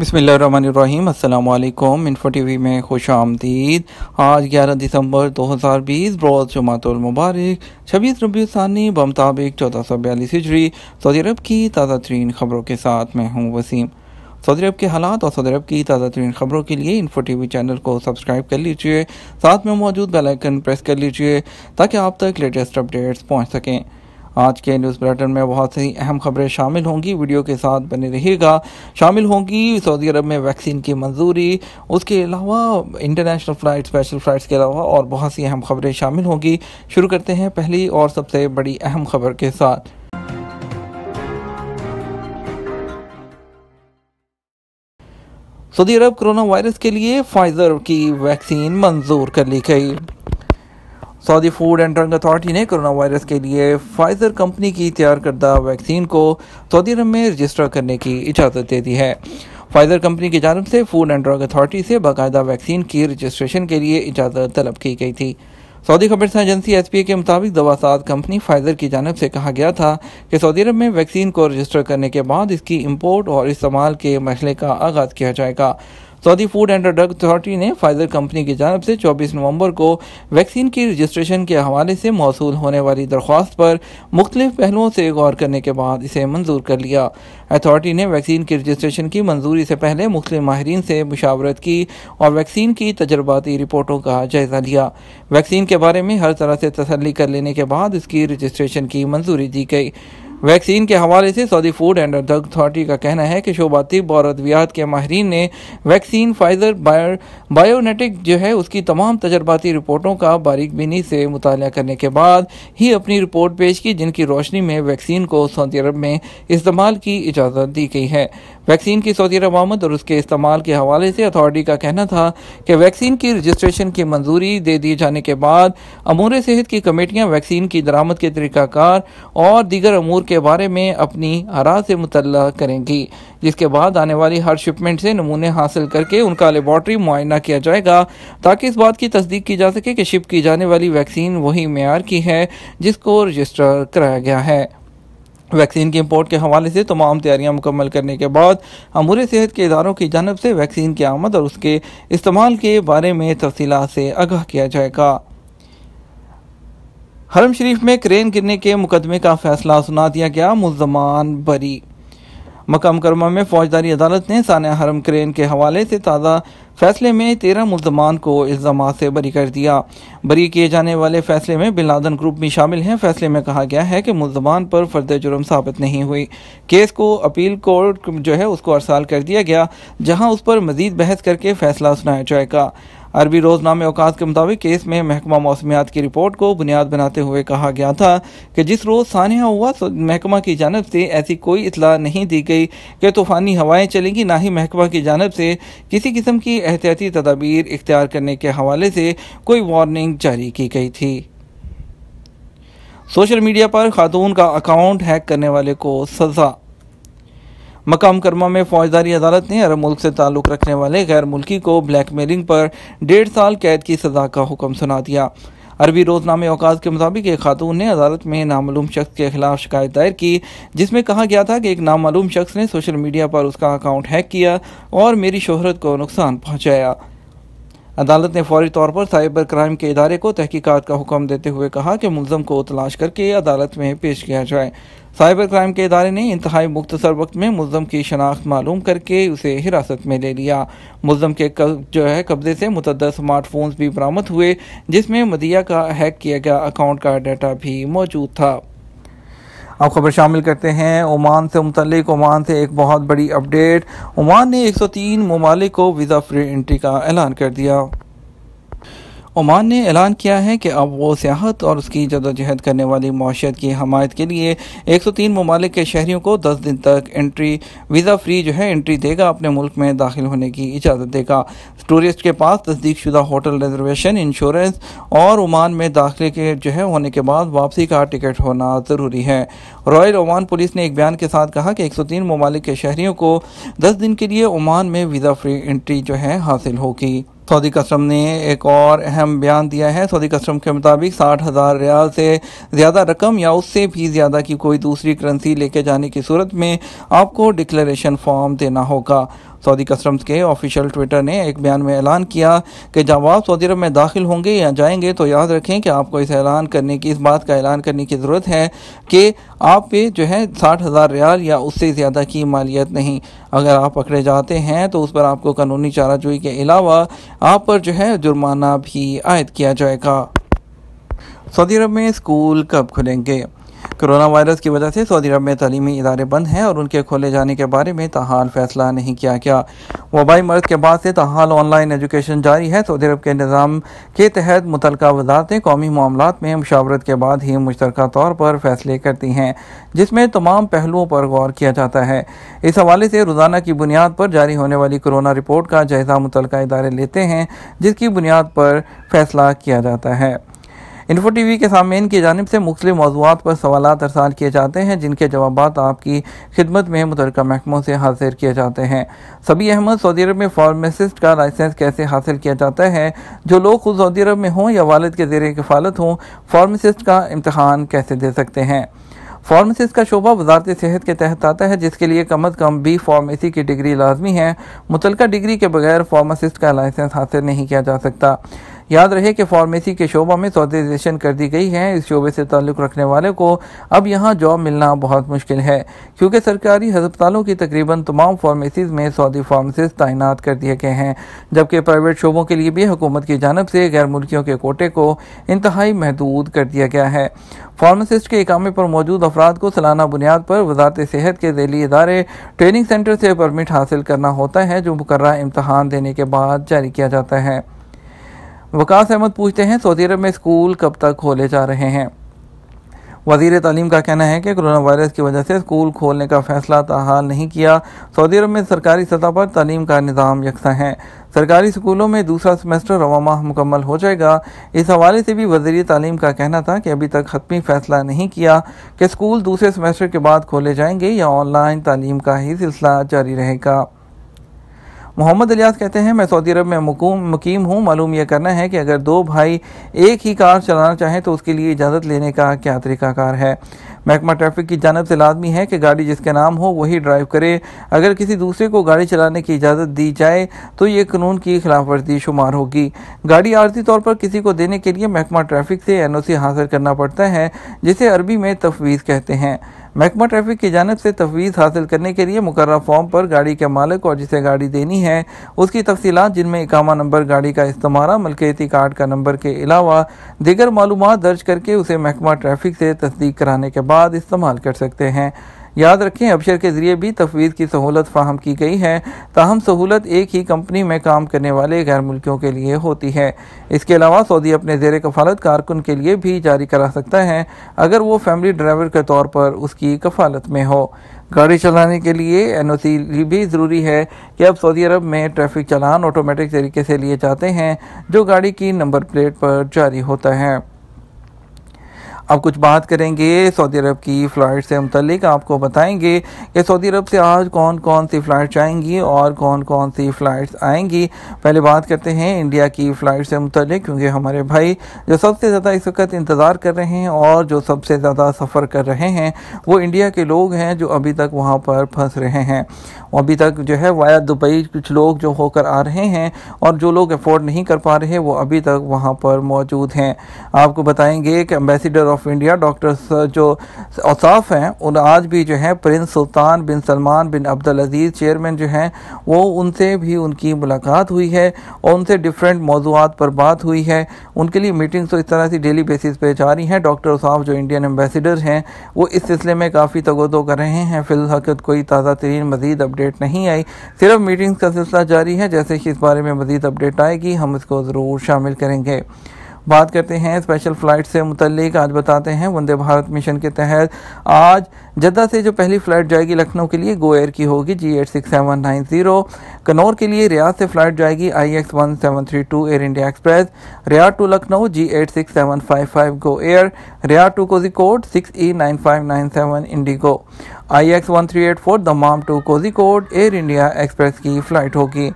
बसमीम अल्लाम info TV we में खुश आमदीद आज ग्यारह दिसंबर दो हज़ार बीस बरोज़ मुबारक छब्बीस रबी ثانی बमताबिक चौदह सौ बयालीस हिजरी सऊदी अरब की ताज़ा तरीन खबरों के साथ मैं हूँ वसीम सऊदी अरब के हालात और सऊदी अरब की ताज़ा तरीन खबरों के लिए इन्फो टी वी चैनल को सब्सक्राइब कर लीजिए साथ में मौजूद बेलाइकन प्रेस कर लीजिए ताकि आप तक लेटेस्ट अपडेट्स पहुँच सकें आज के न्यूज़ बुलेटिन में बहुत सी अहम खबरें शामिल होंगी वीडियो के साथ बने रहिएगा शामिल होंगी सऊदी अरब में वैक्सीन की मंजूरी उसके अलावा इंटरनेशनल फ़्लाइट स्पेशल फ्लाइट के अलावा और बहुत सी अहम खबरें शामिल होंगी शुरू करते हैं पहली और सबसे बड़ी अहम खबर के साथ सऊदी अरब कोरोना वायरस के लिए फाइजर की वैक्सीन मंजूर कर ली गई Saudi food and drug authority ने कोरोना वायरस के लिए फाइजर कंपनी की तैयार करदा वैक्सीन को सऊदी अरब में रजिस्टर करने की इजाज़त दे दी है फाइजर कंपनी की जानब से फूड एंड ड्रग अथॉरिटी से बाकायदा वैक्सीन की रजिस्ट्रेशन के लिए इजाज़त तलब की गई थी सऊदी खबर एजेंसी एस के मुताबिक दवासाद कंपनी फाइजर की जानब से कहा गया था कि सऊदी अरब में वैक्सीन को रजिस्टर करने के बाद इसकी इम्पोर्ट और इस्तेमाल के मसले का आगाज़ किया जाएगा Saudi food and drug authority ने फाइजर कंपनी की जानब से 24 नवंबर को वैक्सीन की रजिस्ट्रेशन के हवाले से मौसू होने वाली दरख्वास्त पर मुख्तलिफ पहलुओं से गौर करने के बाद इसे मंजूर कर लिया अथॉरिटी ने वैक्सीन की रजिस्ट्रेशन की मंजूरी से पहले मुख्त माहरीन से मुशावरत की और वैक्सीन की तजर्बाती रिपोर्टों का जायजा लिया वैक्सीन के बारे में हर तरह से तसली कर लेने के बाद इसकी रजिस्ट्रेशन की मंजूरी दी गई वैक्सीन के हवाले से Saudi food and drug authority का कहना है कि शोबा तिब और अद्वियात के माहरीन ने वैक्सीन फाइजर बायो बायोनेटिक जो है उसकी तमाम तजर्बाती रिपोर्टों का बारीक बीनी से मुताल करने के बाद ही अपनी रिपोर्ट पेश की जिनकी रोशनी में वैक्सीन को सऊदी अरब में इस्तेमाल की इजाज़त दी गई है वैक्सीन की सऊदी अरब आमद और उसके इस्तेमाल के हवाले से अथॉरिटी का कहना था कि वैक्सीन की रजिस्ट्रेशन की मंजूरी दे दिए जाने के बाद अमूर सेहत की कमेटियाँ वैक्सीन की दरामद के तरीक़ाकार और दीगर अमूर के बारे में अपनी हरा से मुतल करेंगी जिसके बाद आने वाली हर शिपमेंट से नमूने हासिल करके उनका लेबॉर्ट्री मुआयना किया जाएगा ताकि इस बात की तस्दीक की जा सके कि शिप की जाने वाली वैक्सीन वही मैार की है जिसको रजिस्टर कराया गया है वैक्सीन के इम्पोर्ट के हवाले से तमाम तैयारियां मुकम्मल करने के बाद अमूर सेहत के इदारों की जानब से वैक्सीन की आमद और उसके इस्तेमाल के बारे में तफसी से आगाह किया जाएगा हरम शरीफ में क्रेन गिरने के मुकदमे का फैसला सुना दिया गया मुलजमान बरी मकाम करमा में फौजदारी अदालत ने सान्या हरम क्रेन के हवाले से ताज़ा फैसले में तेरह मुलजमान को इल्ज़ाम से बरी कर दिया बरी किए जाने वाले फैसले में बिलादन ग्रुप भी शामिल हैं फैसले में कहा गया है कि मुलजमान पर फर्द जुर्म साबित नहीं हुई केस को अपील कोर्ट जो है उसको अरसाल कर दिया गया जहाँ उस पर मजीद बहस करके फैसला सुनाया जाएगा अरबी रोजनामे अवकात के मुताबिक केस में महकमा मौसमियात की रिपोर्ट को बुनियाद बनाते हुए कहा गया था कि जिस रोज़ सानहा हुआ महकमा की जानब से ऐसी कोई इतला नहीं दी गई कि तूफ़ानी हवाएं चलेंगी ना ही महकमा की जानब से किसी किस्म की एहतियाती तदाबीर इख्तियार करने के हवाले से कोई वार्निंग जारी की गई थी सोशल मीडिया पर खातून का अकाउंट हैक करने वाले को सज़ा मकाम कर्मा में फौजदारी अदालत ने अरब मुल्क से ताल्लुक़ रखने वाले गैर मुल्की को ब्लैकमेलिंग पर डेढ़ साल कैद की सजा का हुक्म सुना दिया अरबी रोजनामे अवकाज के मुताबिक एक खातून ने अदालत में नामालूम शख्स के खिलाफ शिकायत दायर की जिसमें कहा गया था कि एक नामालूम शख्स ने सोशल मीडिया पर उसका अकाउंट हैक किया और मेरी शोहरत को नुकसान पहुंचाया अदालत ने फौरी तौर पर साइबर क्राइम के इदारे को तहकीकात का हुक्म देते हुए कहा कि मुलम को तलाश करके अदालत में पेश किया जाए साइबर क्राइम के इदारे ने इंतहाई मुख्तसर वक्त में मुलम की शनाख्त मालूम करके उसे हिरासत में ले लिया मुलम के कब, जो है कब्जे से मुतद स्मार्टफोन्स भी बरामद हुए जिसमें मदिया का हैक किया गया अकाउंट का डाटा भी मौजूद था अब खबर शामिल करते हैं ओमान से मुतलिक ओमान से एक बहुत बड़ी अपडेट ओमान ने 103 ममालिक को वीज़ा फ्री एंट्री का ऐलान कर दिया ओमान ने ऐलान किया है कि अब वो सियाहत और उसकी जदोजहद करने वाली माशत की हमायत के लिए एक सौ तीन ममालिक के शहरीों को दस दिन तक एंट्री वीज़ा फ्री जो है एंट्री देगा अपने मुल्क में दाखिल होने की इजाज़त देगा टूरिस्ट के पास तस्दीक शुदा होटल रिजर्वेशन इंश्योरेंस और ओमान में दाखिले के जो है होने के बाद वापसी का टिकट होना ज़रूरी है रॉयल ओमान पुलिस ने एक बयान के साथ कहा कि एक सौ तीन ममालिक के शहरीों को दस दिन के लिए ओमान में वीज़ा फ्री एंट्री जो है हासिल होगी सऊदी कस्टम ने एक और अहम बयान दिया है सऊदी कस्टम के मुताबिक साठ हज़ार रियाल से ज़्यादा रकम या उससे भी ज़्यादा की कोई दूसरी करेंसी लेके जाने की सूरत में आपको डिक्लेरेशन फॉर्म देना होगा सऊदी कस्टम्स के ऑफिशियल ट्विटर ने एक बयान में ऐलान किया कि जब आप सऊदी अरब में दाखिल होंगे या जाएंगे तो याद रखें कि आपको इस ऐलान करने की इस बात का ऐलान करने की ज़रूरत है कि आप पे जो है साठ हज़ार रियाल या उससे ज़्यादा की मालियत नहीं अगर आप पकड़े जाते हैं तो उस पर आपको कानूनी चाराजोई के अलावा आप पर जो है जुर्माना भी आयद किया जाएगा सऊदी अरब में स्कूल कब खुलेंगे कोरोना वायरस की वजह से सऊदी अरब में तलीमी इदारे बंद हैं और उनके खोले जाने के बारे में तहाल फैसला नहीं किया गया वबाई मर्ज के बाद से तहाल ऑनलाइन एजुकेशन जारी है सऊदी अरब के निज़ाम के तहत मुतल वजारतें कौमी मामला में मशावरत के बाद ही मुश्तर तौर पर फैसले करती हैं जिसमें तमाम पहलुओं पर गौर किया जाता है इस हवाले से रोज़ाना की बुनियाद पर जारी होने वाली कोरोना रिपोर्ट का जायजा मुतल इदारे लेते हैं जिसकी बुनियाद पर फैसला किया जाता है इन्फो टी के सामीन की जानब से मुख्तु मौजूद पर सवाल अरसाल किए जाते हैं जिनके जवाब आपकी खिदमत में मुतल महकमों से हासिल किए जाते हैं सभी अहमद सऊदी अरब में फार्मासिस्ट का लाइसेंस कैसे हासिल किया जाता है जो लोग खुद सऊदी अरब में हों या वालद के जेर कफालत हों फार्मासिस्ट का इम्तहान कैसे दे सकते हैं फार्मेसिस का शोबा वजारत सेहत के तहत आता है जिसके लिए कम अज़ कम बी फार्मेसी की डिग्री लाजमी है मुतलका डिग्री के बगैर फार्मासिस्ट का लाइसेंस हासिल नहीं किया जा सकता याद रहे कि फार्मेसी के शोबा में सौदेशन कर दी गई है इस शोबे से ताल्लुक़ रखने वाले को अब यहाँ जॉब मिलना बहुत मुश्किल है क्योंकि सरकारी हस्पतालों की तकरीबन तमाम फार्मेसीज़ में सऊदी फार्मासिस्ट तैनात कर दिए गए हैं जबकि प्राइवेट शोबों के लिए भी हुकूमत की जानब से गैर मुल्कियों के कोटे को इंतहाई महदूद कर दिया गया है फार्मासिस्ट के इकामे पर मौजूद अफराद को सालाना बुनियाद पर वजारत सेहत के ज़ैली इदारे ट्रेनिंग सेंटर से परमिट हासिल करना होता है जो मुकर्रा इम्तहान देने के बाद जारी किया जाता है वकास अहमद पूछते हैं सऊदी अरब में स्कूल कब तक खोले जा रहे हैं वजीर तालीम का कहना है कि कोरोना वायरस की वजह से स्कूल खोलने का फैसला तहाल नहीं किया सऊदी अरब में सरकारी सतह पर तालीम का निज़ाम यकसा है सरकारी स्कूलों में दूसरा सेमेस्टर रवा माह मुकम्मल हो जाएगा इस हवाले से भी वजीर तालीम का कहना था कि अभी तक हतमी फैसला नहीं किया कि स्कूल दूसरे सेमेस्टर के बाद खोले जाएंगे या ऑनलाइन तालीम का ही सिलसिला जारी रहेगा मोहम्मद अलियास कहते हैं मैं सऊदी अरब में मुकीम हूँ मालूम यह करना है कि अगर दो भाई एक ही कार चलाना चाहें तो उसके लिए इजाज़त लेने का क्या तरीकाकार है महकमा ट्रैफिक की जानब से लाजमी है कि गाड़ी जिसका नाम हो वही ड्राइव करे अगर किसी दूसरे को गाड़ी चलाने की इजाज़त दी जाए तो ये कानून की खिलाफ वर्जी शुमार होगी गाड़ी आर्जी तौर पर किसी को देने के लिए महकमा ट्रैफिक से एन ओ सी हासिल करना पड़ता है जिसे अरबी में तफवीज़ कहते हैं महकमा ट्रैफिक की जानब से तफवीज़ हासिल करने के लिए मुकर फॉर्म पर गाड़ी के मालिक और जिसे गाड़ी देनी है उसकी तफसी जिनमें इकामा नंबर गाड़ी का इस्तेमाल मलकियती कार्ड का नंबर के अलावा दिगर मालूम दर्ज करके उसे महकमा ट्रैफिक से तस्दीक कराने के बाद इस्तेमाल कर सकते हैं याद रखें अबशर के ज़रिए भी तफवीज़ की सहूलत फ़ाहम की गई है ताहम सहूलत एक ही कंपनी में काम करने वाले गैर मुल्कियों के लिए होती है इसके अलावा सऊदी अपने जेर कफालत कारकुन के लिए भी जारी करा सकता है अगर वो फैमिली ड्राइवर के तौर पर उसकी कफालत में हो गाड़ी चलाने के लिए एन ओ सी भी ज़रूरी है कि अब सऊदी अरब में ट्रैफिक चालान ऑटोमेटिक तरीके से लिए जाते हैं जो गाड़ी की नंबर प्लेट पर जारी होता है अब कुछ बात करेंगे सऊदी अरब की फ़्लाइट से मुतलिक आपको बताएंगे कि सऊदी अरब से आज कौन कौन सी फ़्लाइट्स आएंगी और कौन कौन सी फ़्लाइट्स आएंगी पहले बात करते हैं इंडिया की फ़्लाइट से मुतलिक क्योंकि हमारे भाई जो सबसे ज़्यादा इस वक्त इंतज़ार कर रहे हैं और जो सबसे ज़्यादा सफ़र कर रहे हैं वो इंडिया के लोग हैं जो अभी तक वहाँ पर फंस रहे हैं और अभी तक जो है वाया दुबई कुछ लोग जो होकर आ रहे हैं और जो लोग अफोर्ड नहीं कर पा रहे वो अभी तक वहाँ पर मौजूद हैं आपको बताएंगे कि एम्बेसडर ऑफ इंडिया डॉक्टर जो औसाफ हैं उन आज भी जो है prince Sultan bin Salman bin Abdul Aziz chairman जो हैं वो उनसे भी उनकी मुलाकात हुई है और उनसे डिफरेंट मौजूद पर बात हुई है उनके लिए मीटिंग्स तो इस तरह से डेली बेसिस पे रही हैं डॉक्टर साहब जो इंडियन एम्बेसडर हैं वो इस सिलसिले में काफ़ी तगोदो कर रहे हैं फिलहत कोई ताज़ा तरीन मजीद अपडेट अपडेट नहीं आई सिर्फ मीटिंग्स का सिलसिला जारी है जैसे ही इस बारे में मजीद अपडेट आएगी हम इसको ज़रूर शामिल करेंगे बात करते हैं स्पेशल फ़्लाइट से मुतलिक आज बताते हैं वंदे भारत मिशन के तहत आज जद्दा से जो पहली फ़्लाइट जाएगी लखनऊ के लिए गो एयर की होगी G eight six seven nine zero Kannur के लिए रियाज से फ़्लाइट जाएगी I X one seven three two Air India express Riyadh to Lucknow G eight six seven five five go air Riyadh to Kozhikode six E nine five nine seven IndiGo I X one three eight four Dammam to Kozhikode Air India express की flight होगी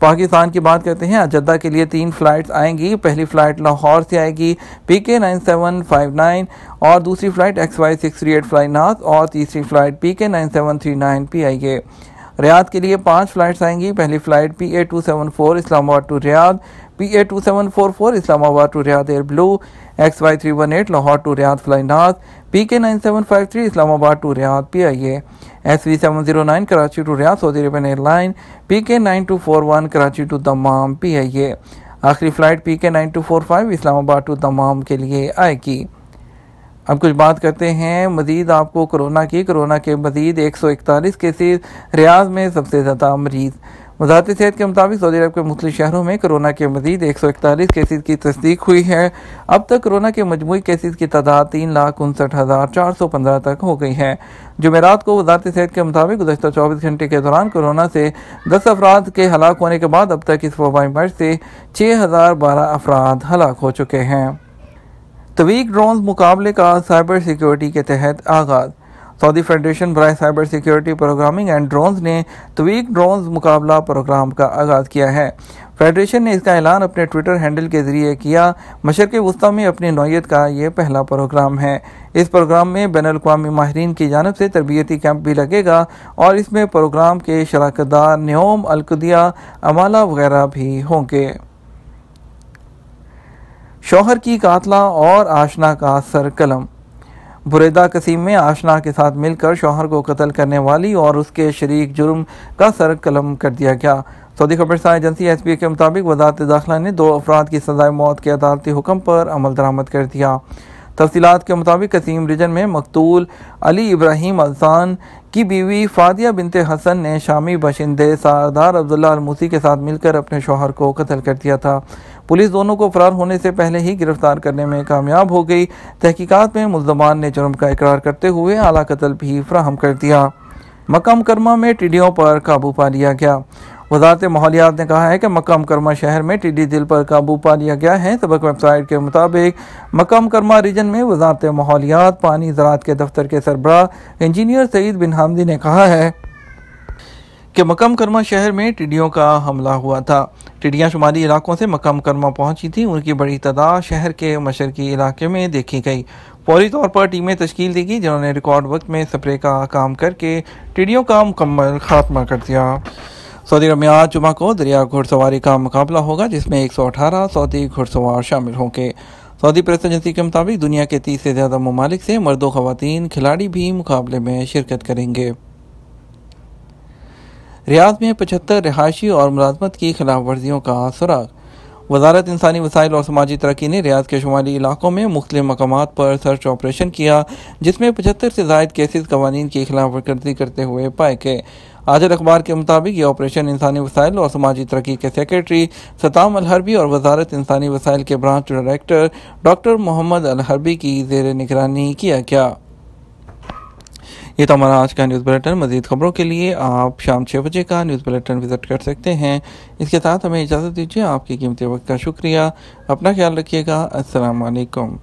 पाकिस्तान की बात करते हैं अजद्दा के लिए तीन flights आएंगी पहली फ़्लाइट लाहौर से आएगी P K nine seven five nine और दूसरी flight X Y six three eight flynas और तीसरी flight P K nine seven three nine P I A Riyadh के लिए पांच फ़्लाइट्स आएंगी पहली flight P A two seven four Islamabad to Riyadh P A two seven four four Islamabad to Riyadh air blue X Y three one eight Lahore to Riyadh flynas P K nine seven five three Islamabad to Riyadh P I A S V seven zero nine Karachi to Riyadh Saudi Arabian airline P K nine two four one Karachi to Dammam P I A आखिरी flight P K nine two four five Islamabad to Dammam के लिए आएगी अब कुछ बात करते हैं मज़ीद आपको कोरोना की कोरोना के मज़ीद एक सौ इकतालीस केसेज रियाज में सबसे ज़्यादा मरीज़ वजारत सेहत के मुताबिक सऊदी अरब के मुख्त शहरों में कोरोना के मजीद एक सौ इकतालीस केसेज की तस्दीक हुई है अब तक कोरोना के मजमू केसेज की तादाद तीन लाख उनसठ हज़ार चार सौ पंद्रह तक हो गई है जमेरात को वजारत सेहत के मुताबिक गुजशत चौबीस घंटे के दौरान कोरोना से दस अफराद के हलाक होने के बाद अब तक इस वबाई मर्ज से छः हज़ार बारह अफराद हलाक हो चुके हैं तवीक ड्रोन मुकाबले का साइबर सिक्योरिटी के तहत आगाज़ सऊदी फेडरेशन बरए cyber security programming and drones ने तवीक ड्रोन्स मुकाबला प्रोग्राम का आगाज़ किया है फेडरेशन ने इसका ऐलान अपने ट्विटर हैंडल के ज़रिए किया मशरक़ वस्ती में अपनी नौीय का यह पहला प्रोग्राम है इस प्रोग्राम में बैन अवी माहरीन की जानब से तरबियती कैंप भी लगेगा और इसमें प्रोग्राम के दार न्योम अलकदिया अमाला वगैरह भी होंगे शौहर की कातला और आशना का सर कलम बुरेदा कसीम में आशना के साथ मिलकर शोहर को कत्ल करने वाली और उसके शरीक जुर्म का सर कलम कर दिया गया सऊदी खबर एजेंसी एस पी ए के मुताबिक वजारत दाखिला ने दो अफराद की सजाए मौत के अदालती हुक्म पर अमल दरामद कर दिया तफसीत के मुताबिक कसीम रिजन में मकतूल अली इब्राहिम अलसान की बीवी फादिया बिनते हसन ने शामी बशिंदे सरदार अब्दुल्ला अलमूसी के साथ मिलकर अपने शोहर को कत्ल कर दिया था पुलिस दोनों को फरार होने से पहले ही गिरफ्तार करने में कामयाब हो गई तहकीकत में मुलजमान ने जुर्म का इकरार करते हुए आला कत्ल भी फ्राहम कर दिया मक्का मुकरमा में टिडियों पर काबू पा लिया गया वजारत माहौलियात ने कहा है कि मक्का मुकरमा शहर में टिड्डी दिल पर काबू पा लिया गया है तबक वेबसाइट के मुताबिक मक्का मुकरमा रीजन में वजारत माहौलियात पानी ज़रात के दफ्तर के सरबराह इंजीनियर सईद बिन हामदी ने कहा है कि मकम कर्मा शहर में टिड्डियों का हमला हुआ था टिड्डियाँ शुमाली इलाकों से मकम कर्मा पहुंची थी उनकी बड़ी तादाद शहर के मशरकी इलाके में देखी गई फौरी तौर पर टीमें तश्कील दी गई जिन्होंने रिकॉर्ड वक्त में स्प्रे का काम करके टिड्डियों का मुकम्मल खात्मा कर दिया सऊदी अरब में आज जुमा को दरिया घुड़सवारी का मुकाबला होगा जिसमें 118 सऊदी घुड़सवार शामिल होंगे सऊदी प्रेस एजेंसी के मुताबिक दुनिया के तीस से ज़्यादा ममालिक से मर्दों खवतान खिलाड़ी भी मुकाबले में शिरकत करेंगे रियाज में पचहत्तर रिहायशी और मुलाजमत की खिलाफ वर्जियों का सुराग वजारत इंसानी वसाइल और समाजी तरक्की ने रियाज के शुमाली इलाकों में मुख्तु मकाम पर सर्च ऑपरेशन किया जिसमें पचहत्तर से जायद केसेज कवानीन की खिलाफ वर्जी करते हुए पाए गए आदिल अखबार के मुताबिक ये ऑपरेशन इंसानी वसाइल और समाजी तरक्की के सेक्रेटरी सताम अलहरबी और वजारत इंसानी वसाइल के branch director doctor Mohammed Alharbi की जेर निगरानी किया गया ये तो हमारा आज का न्यूज़ बुलेटिन मजीद खबरों के लिए आप शाम छः बजे का न्यूज़ बुलेटिन विजिट कर सकते हैं इसके साथ हमें इजाज़त दीजिए आपकी कीमती वक्त का शुक्रिया अपना ख्याल रखिएगा असलकम